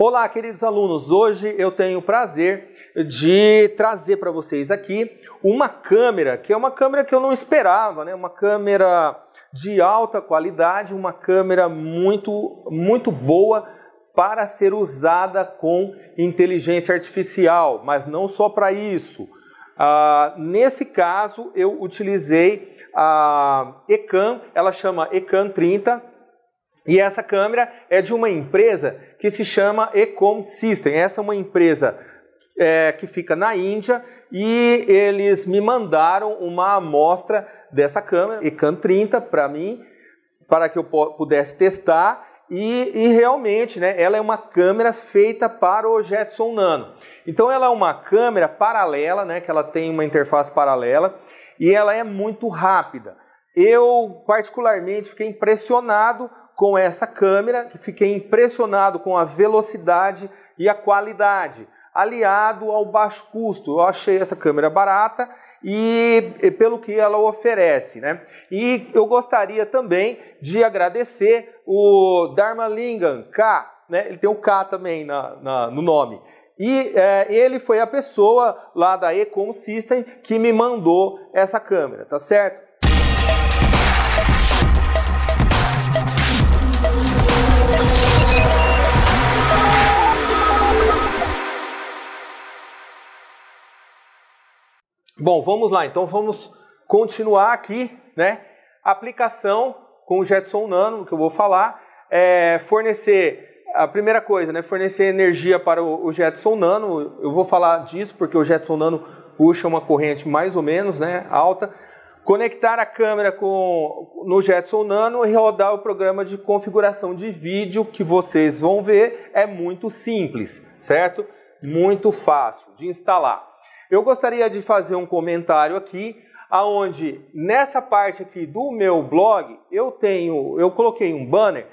Olá, queridos alunos. Hoje eu tenho o prazer de trazer para vocês aqui uma câmera, que é uma câmera que eu não esperava, né? Uma câmera de alta qualidade, uma câmera muito muito boa para ser usada com inteligência artificial, mas não só para isso. Ah, nesse caso, eu utilizei a Ecan, ela chama Ecan 30, e essa câmera é de uma empresa que se chama Ecom System. Essa é uma empresa é, que fica na Índia e eles me mandaram uma amostra dessa câmera, Ecam 30, para mim, para que eu pudesse testar. E, e, realmente, né, ela é uma câmera feita para o Jetson Nano. Então ela é uma câmera paralela, né, que ela tem uma interface paralela e ela é muito rápida. Eu particularmente fiquei impressionado com essa câmera, que fiquei impressionado com a velocidade e a qualidade, aliado ao baixo custo. Eu achei essa câmera barata e, e pelo que ela oferece, né? E eu gostaria também de agradecer o Dharma Lingan K, né? Ele tem o K também na, na, no nome. E é, ele foi a pessoa lá da Ecom System que me mandou essa câmera, tá certo? Bom, vamos lá. Então vamos continuar aqui, né? Aplicação com o Jetson Nano, que eu vou falar, é fornecer a primeira coisa, né? Fornecer energia para o, o Jetson Nano. Eu vou falar disso porque o Jetson Nano puxa uma corrente mais ou menos, né? Alta. Conectar a câmera com, no Jetson Nano e rodar o programa de configuração de vídeo que vocês vão ver é muito simples, certo? Muito fácil de instalar. Eu gostaria de fazer um comentário aqui, aonde nessa parte aqui do meu blog eu tenho, eu coloquei um banner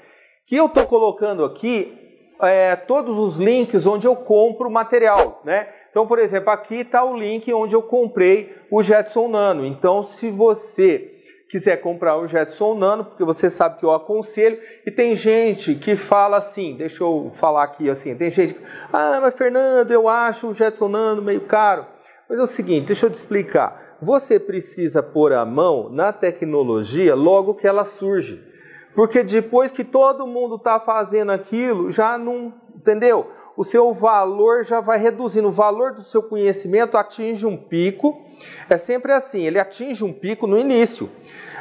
que eu estou colocando aqui é, todos os links onde eu compro material, né? Então, por exemplo, aqui está o link onde eu comprei o Jetson Nano. Então, se você quiser comprar um Jetson Nano, porque você sabe que eu aconselho, e tem gente que fala assim, deixa eu falar aqui assim, tem gente que, ah, mas Fernando, eu acho o Jetson Nano meio caro. Mas é o seguinte, deixa eu te explicar. Você precisa pôr a mão na tecnologia logo que ela surge. Porque depois que todo mundo está fazendo aquilo, já não. Entendeu? O seu valor já vai reduzindo. O valor do seu conhecimento atinge um pico. É sempre assim: ele atinge um pico no início.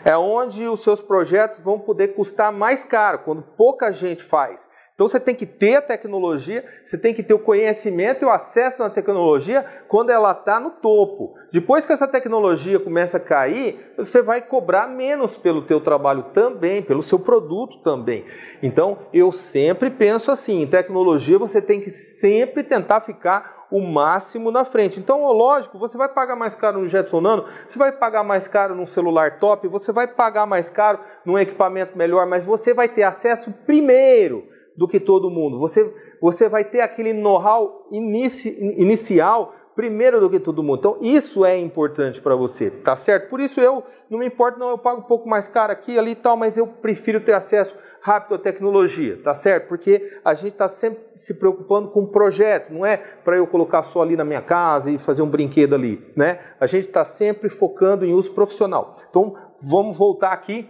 É onde os seus projetos vão poder custar mais caro, quando pouca gente faz. Então você tem que ter a tecnologia, você tem que ter o conhecimento e o acesso à tecnologia quando ela está no topo. Depois que essa tecnologia começa a cair, você vai cobrar menos pelo teu trabalho também, pelo seu produto também. Então eu sempre penso assim, em tecnologia você tem que sempre tentar ficar o máximo na frente. Então, lógico, você vai pagar mais caro no Jetson Nano, você vai pagar mais caro num celular top, você vai pagar mais caro num equipamento melhor, mas você vai ter acesso primeiro do que todo mundo. Você, você vai ter aquele know-how inici, inicial primeiro do que todo mundo. Então, isso é importante para você, tá certo? Por isso eu não me importo, não, eu pago um pouco mais caro aqui ali e tal, mas eu prefiro ter acesso rápido à tecnologia, tá certo? Porque a gente está sempre se preocupando com projetos, não é para eu colocar só ali na minha casa e fazer um brinquedo ali, né? A gente está sempre focando em uso profissional. Então, vamos voltar aqui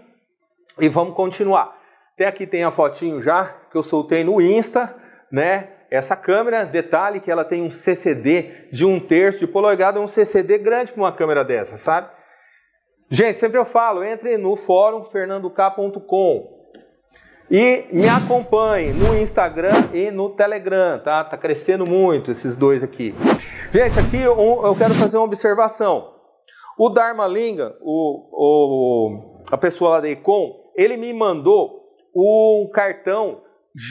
e vamos continuar. Até aqui tem a fotinho já que eu soltei no Insta, né? Essa câmera, detalhe que ela tem um CCD de um terço de polegada, um CCD grande para uma câmera dessa, sabe? Gente, sempre eu falo, entre no fórum fernandok.com e me acompanhe no Instagram e no Telegram, tá? Tá crescendo muito esses dois aqui. Gente, aqui eu quero fazer uma observação. O Dharma Linga, o, o, a pessoa lá da Econ, ele me mandou um cartão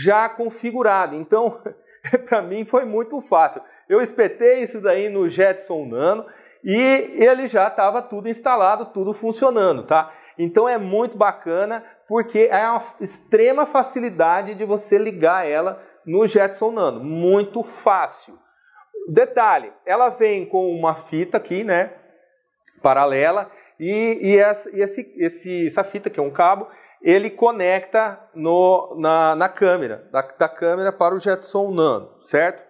já configurado. Então, para mim foi muito fácil. Eu espetei isso daí no Jetson Nano e ele já estava tudo instalado, tudo funcionando, tá? Então é muito bacana porque é uma extrema facilidade de você ligar ela no Jetson Nano, muito fácil. Detalhe, ela vem com uma fita aqui, né, paralela, e, e, essa, e esse, esse, essa fita, que é um cabo, ele conecta no, na, na câmera, da, da, câmera para o Jetson Nano, certo?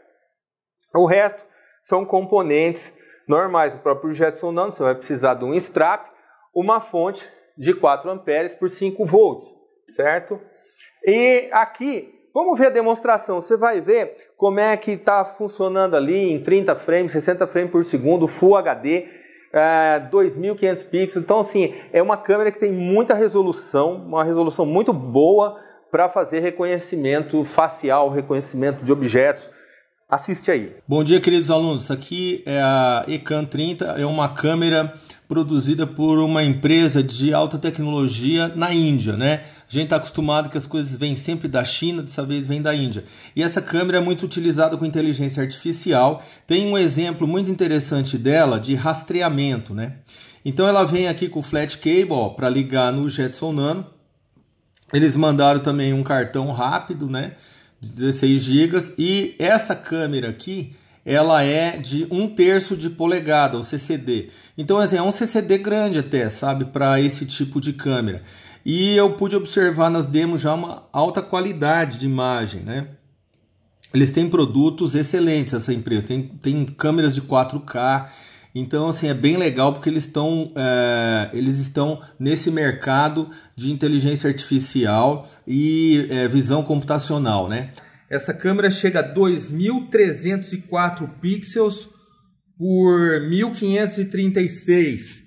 O resto são componentes normais. O próprio Jetson Nano, você vai precisar de um strap, uma fonte de 4 amperes por 5 volts, certo? E aqui, vamos ver a demonstração. Você vai ver como é que está funcionando ali em 30 frames, 60 frames por segundo, Full HD é, 2.500 pixels. Então, assim, é uma câmera que tem muita resolução, uma resolução muito boa para fazer reconhecimento facial, reconhecimento de objetos. Assiste aí. Bom dia, queridos alunos. Aqui é a Ecan 30, é uma câmera produzida por uma empresa de alta tecnologia na Índia, né? A gente está acostumado que as coisas vêm sempre da China, dessa vez vem da Índia. E essa câmera é muito utilizada com inteligência artificial. Tem um exemplo muito interessante dela de rastreamento, né? Então ela vem aqui com o flat cable para ligar no Jetson Nano. Eles mandaram também um cartão rápido, né? De 16 GB. E essa câmera aqui, ela é de um terço de polegada, o CCD. Então, assim, é um CCD grande até, sabe, para esse tipo de câmera. E eu pude observar nas demos já uma alta qualidade de imagem, né? Eles têm produtos excelentes, essa empresa. Tem, tem câmeras de 4K. Então, assim, é bem legal porque eles estão, é, eles estão nesse mercado de inteligência artificial e é, visão computacional, né? Essa câmera chega a 2.304 pixels por 1.536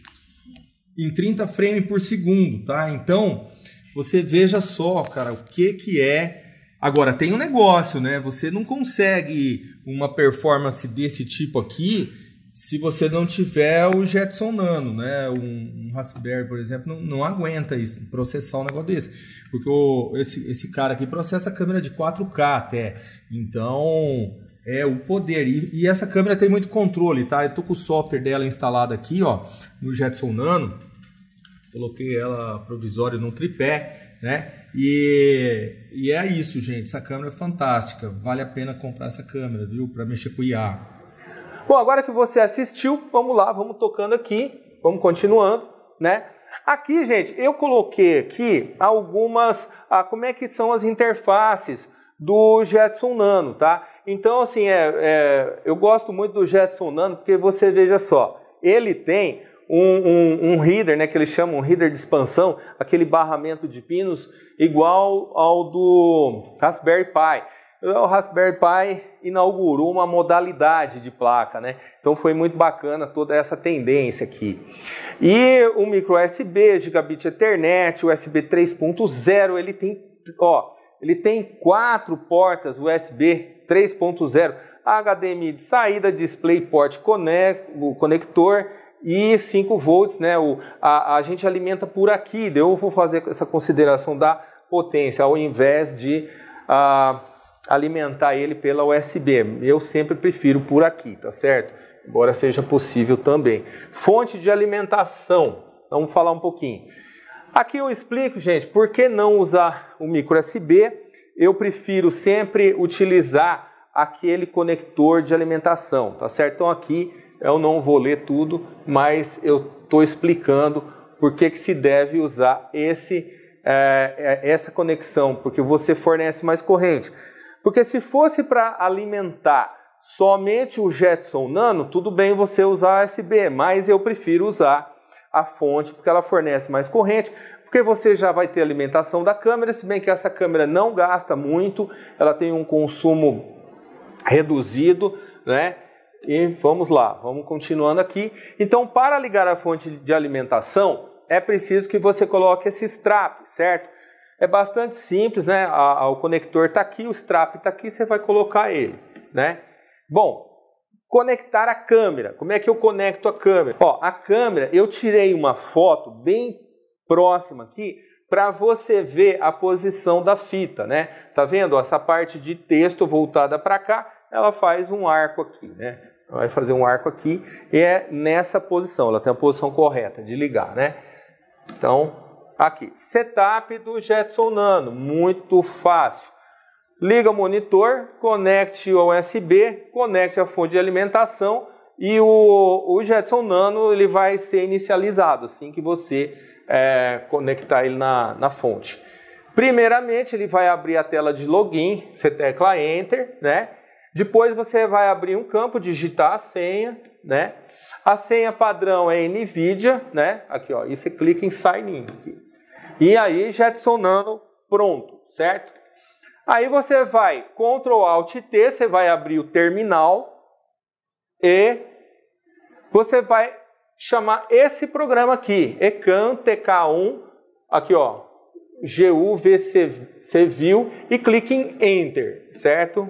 em 30 frames por segundo, tá? Então, você veja só, cara, o que que é. Agora, tem um negócio, né? Você não consegue uma performance desse tipo aqui se você não tiver o Jetson Nano, né? Um, um Raspberry, por exemplo, não, não, aguenta isso, processar um negócio desse. Porque o, esse, esse cara aqui processa câmera de 4K até. Então, é o poder. E, e, essa câmera tem muito controle, tá? Eu tô com o software dela instalado aqui, ó, no Jetson Nano. Coloquei ela provisória no tripé, né? E, e é isso, gente. Essa câmera é fantástica. Vale a pena comprar essa câmera, viu? Para mexer com IA. Bom, agora que você assistiu, vamos lá, vamos tocando aqui, vamos continuando, né? Aqui, gente, eu coloquei aqui algumas, ah, como é que são as interfaces do Jetson Nano, tá? Então, assim, é, é, eu gosto muito do Jetson Nano, porque você veja só, ele tem um, um, um, header, né, que eles chamam um header de expansão, aquele barramento de pinos, igual ao do Raspberry Pi. O Raspberry Pi inaugurou uma modalidade de placa, né? Então foi muito bacana toda essa tendência aqui. E o micro USB, gigabit Ethernet, USB 3.0, ele tem, ó, ele tem quatro portas USB 3.0, HDMI de saída, DisplayPort conector e 5 volts, né? O, a, a gente alimenta por aqui, eu vou fazer essa consideração da potência, ao invés de alimentar ele pela USB. Eu sempre prefiro por aqui, tá certo? Embora seja possível também. Fonte de alimentação, vamos falar um pouquinho. Aqui eu explico, gente, por que não usar o micro USB eu prefiro sempre utilizar aquele conector de alimentação, tá certo? Então aqui eu não vou ler tudo, mas eu estou explicando por que, que se deve usar esse, é, é, essa conexão, porque você fornece mais corrente. Porque se fosse para alimentar somente o Jetson Nano, tudo bem você usar USB, mas eu prefiro usar a fonte porque ela fornece mais corrente, porque você já vai ter alimentação da câmera, se bem que essa câmera não gasta muito, ela tem um consumo reduzido, né? E vamos lá, vamos continuando aqui. Então, para ligar a fonte de alimentação, é preciso que você coloque esse strap, certo? É bastante simples, né? A, a, o conector está aqui, o strap está aqui, você vai colocar ele, né? Bom, conectar a câmera. Como é que eu conecto a câmera? Ó, a câmera, eu tirei uma foto bem próxima aqui para você ver a posição da fita, né? Tá vendo? essa parte de texto voltada para cá, ela faz um arco aqui, né? vai fazer um arco aqui e é nessa posição. Ela tem a posição correta de ligar, né? Então, aqui. Setup do Jetson Nano, muito fácil. Liga o monitor, conecte o USB, conecte a fonte de alimentação e o, o Jetson Nano ele vai ser inicializado assim que você é, conectar ele na, na fonte. Primeiramente, ele vai abrir a tela de login, você tecla Enter, né? Depois você vai abrir um campo, digitar a senha, né? A senha padrão é NVIDIA, né? Aqui, ó, e você clica em Sign In. Aqui. E aí, já adicionando, pronto, certo? Aí você vai, Ctrl Alt T, você vai abrir o terminal e você vai chamar esse programa aqui, ECAN TK1, aqui ó, GUVCView e clique em Enter, certo?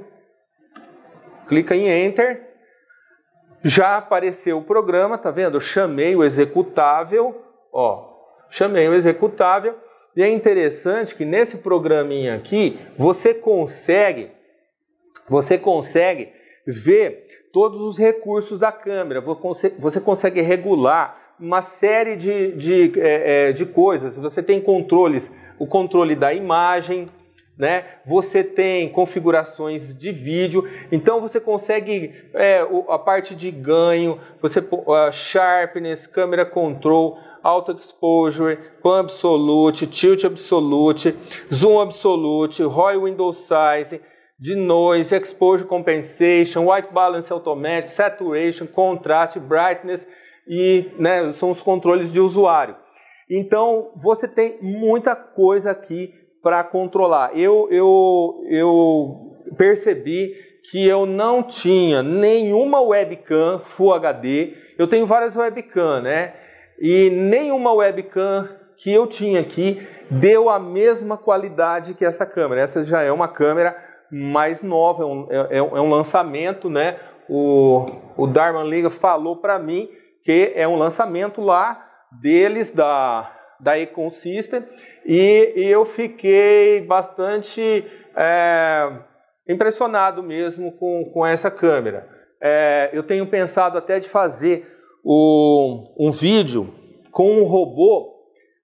Clica em Enter, já apareceu o programa, tá vendo? chamei o executável, ó, chamei o executável e é interessante que nesse programinha aqui você consegue, você consegue vê todos os recursos da câmera, você consegue regular uma série de, de, é, é, de coisas. Você tem controles, o controle da imagem, né? Você tem configurações de vídeo, então você consegue é, a parte de ganho, você uh, sharpness, câmera control, auto exposure, pan absolute, tilt absolute, zoom absolute, ROI window size de noise, exposure compensation, white balance automático, saturation, contraste, brightness e né, são os controles de usuário. Então você tem muita coisa aqui para controlar. Eu, eu, eu percebi que eu não tinha nenhuma webcam Full HD. Eu tenho várias webcam, né? E nenhuma webcam que eu tinha aqui deu a mesma qualidade que essa câmera. Essa já é uma câmera mais nova, é um, é, é, é um lançamento, né? O, o Darman Liga falou para mim que é um lançamento lá deles, da, da Econsystem, e, e eu fiquei bastante é, impressionado mesmo com, com essa câmera. É, eu tenho pensado até de fazer o, um vídeo com um robô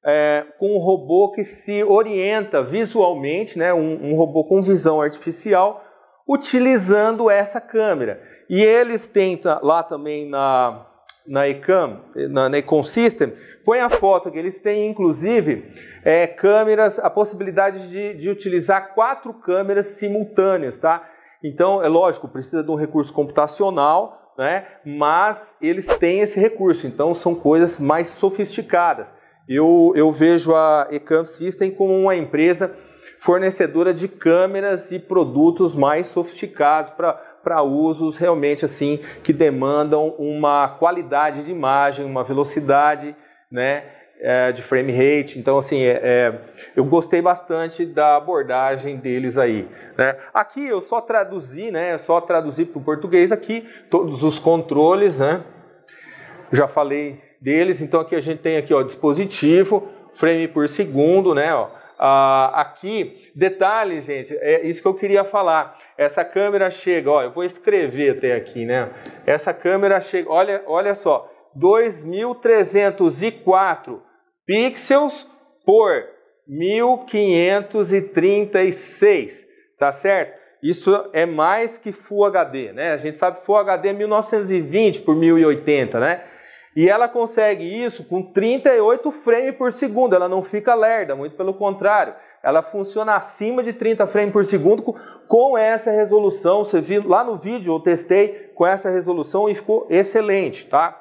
é, com um robô que se orienta visualmente, né, um, um robô com visão artificial, utilizando essa câmera. E eles têm lá também na, na Ecam, na, na system, põe a foto que eles têm, inclusive, é, câmeras, a possibilidade de, de utilizar quatro câmeras simultâneas, tá? Então, é lógico, precisa de um recurso computacional, né? Mas eles têm esse recurso, então são coisas mais sofisticadas eu, eu vejo a Ecamp System como uma empresa fornecedora de câmeras e produtos mais sofisticados para usos realmente assim que demandam uma qualidade de imagem, uma velocidade, né, é, de frame rate. Então, assim, é, é, eu gostei bastante da abordagem deles aí. Né? Aqui eu só traduzi, né? Só traduzi para o português aqui todos os controles, né? Já falei deles. Então aqui a gente tem aqui, ó, dispositivo, frame por segundo, né, ó. Ah, aqui, detalhe, gente, é isso que eu queria falar. Essa câmera chega, ó, eu vou escrever até aqui, né? Essa câmera chega, olha, olha só, 2304 pixels por 1536, tá certo? Isso é mais que Full HD, né? A gente sabe Full HD é 1920 por 1080, né? E ela consegue isso com 38 frames por segundo, ela não fica lerda, muito pelo contrário. Ela funciona acima de 30 frames por segundo com essa resolução. Você viu lá no vídeo, eu testei com essa resolução e ficou excelente, tá?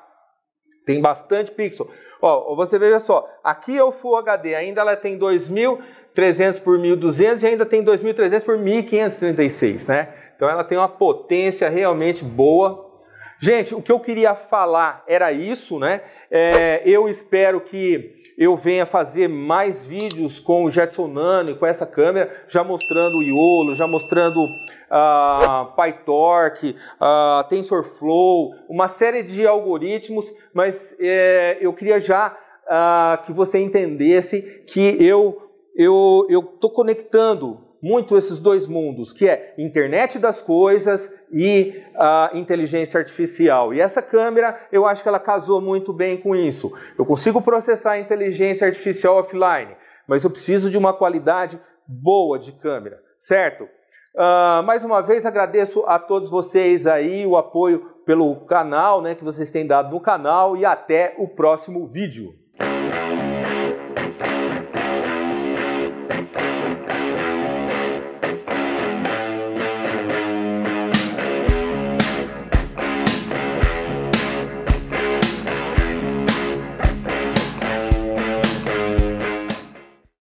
Tem bastante pixel. Ó, você veja só, aqui é o Full HD, ainda ela tem 2300 por 1200 e ainda tem 2300 por 1536, né? Então ela tem uma potência realmente boa Gente, o que eu queria falar era isso, né? É, eu espero que eu venha fazer mais vídeos com o Jetson Nano e com essa câmera, já mostrando o Iolo, já mostrando uh, PyTorch, uh, TensorFlow, uma série de algoritmos, mas é, eu queria já uh, que você entendesse que eu eu estou conectando muito esses dois mundos, que é internet das coisas e a uh, inteligência artificial. E essa câmera, eu acho que ela casou muito bem com isso. Eu consigo processar a inteligência artificial offline, mas eu preciso de uma qualidade boa de câmera, certo? Uh, mais uma vez agradeço a todos vocês aí o apoio pelo canal, né, que vocês têm dado no canal e até o próximo vídeo.